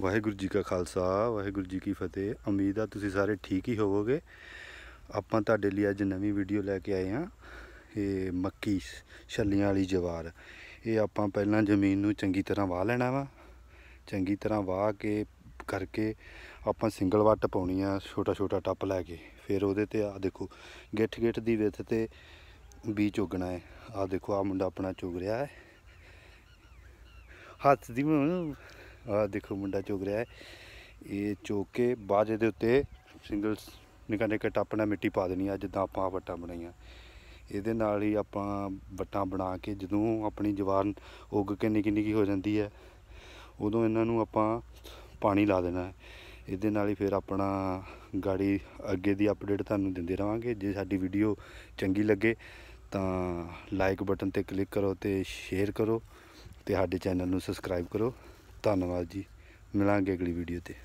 ਵਾਹਿਗੁਰੂ ਜੀ ਕਾ ਖਾਲਸਾ ਵਾਹਿਗੁਰੂ ਜੀ ਕੀ ਫਤਿਹ ਉਮੀਦ ਆ ਤੁਸੀਂ ਸਾਰੇ ਠੀਕ ਹੀ ਹੋਵੋਗੇ ਆਪਾਂ ਤੁਹਾਡੇ ਲਈ ਅੱਜ ਨਵੀਂ ਵੀਡੀਓ ਲੈ ਕੇ ਆਏ ਹਾਂ ਇਹ ਮੱਕੀ ਛੱਲੀਆਂ ਵਾਲੀ ਜਵਾਰ ਇਹ ਆਪਾਂ ਪਹਿਲਾਂ ਜ਼ਮੀਨ ਨੂੰ ਚੰਗੀ ਤਰ੍ਹਾਂ ਵਾਹ ਲੈਣਾ ਵਾ ਚੰਗੀ ਤਰ੍ਹਾਂ ਵਾਹ ਕੇ ਕਰਕੇ ਆਪਾਂ ਸਿੰਗਲ ਵੱਟ ਪਾਉਣੀ ਆ ਛੋਟਾ ਛੋਟਾ ਟੱਪ ਲੈ ਕੇ ਫਿਰ ਉਹਦੇ ਤੇ ਆ ਦੇਖੋ ਗਿੱਠ ਗਿੱਠ ਦੀ ਵਿੱਥ ਤੇ ਬੀਜ ਚੁਗਣਾ ਹੈ ਆ ਦੇਖੋ ਆ ਮੁੰਡਾ ਆਪਣਾ ਚੁਗ ਰਿਹਾ ਹੈ ਹੱਥ ਦੀ ਆ ਦੇਖੋ ਮੁੰਡਾ ਚੁਗ ਰਿਹਾ ਹੈ ਇਹ ਚੋਕ ਕੇ ਬਾਜੇ ਦੇ ਉੱਤੇ ਸਿੰਗਲ ਨਿਕਾ ਨਿਕਾ ਟੱਪਣਾ ਮਿੱਟੀ ਪਾ ਦੇਣੀ ਆ ਜਿੱਦਾਂ ਆਪਾਂ ਵੱਟਾਂ ਬਣਾਈਆਂ ਇਹਦੇ ਨਾਲ ਹੀ ਆਪਾਂ ਵੱਟਾਂ ਬਣਾ ਕੇ ਜਦੋਂ ਆਪਣੀ ਜਵਾਰ ਉੱਗ ਕੇ ਨਿੱਕੀ ਨਿੱਕੀ ਹੋ ਜਾਂਦੀ ਹੈ ਉਦੋਂ ਇਹਨਾਂ ਨੂੰ ਆਪਾਂ ਪਾਣੀ ਲਾ ਦੇਣਾ ਇਹਦੇ ਨਾਲ ਹੀ ਫਿਰ ਆਪਣਾ ਗਾੜੀ ਅੱਗੇ ਦੀ ਅਪਡੇਟ ਤੁਹਾਨੂੰ ਦਿੰਦੇ ਰਵਾਂਗੇ ਜੇ ਸਾਡੀ ਵੀਡੀਓ ਚੰਗੀ ਲੱਗੇ ਤਾਂ ਲਾਈਕ ਬਟਨ ਤੇ ਕਲਿੱਕ ਕਰੋ ਤੇ ਸ਼ੇਅਰ ਕਰੋ ਤੇ ਸਾਡੇ ਚੈਨਲ ਨੂੰ ਸਬਸਕ੍ਰਾਈਬ ਕਰੋ ਧੰਨਵਾਦ ਜੀ ਮਿਲਾਂਗੇ ਅਗਲੀ ਵੀਡੀਓ ਤੇ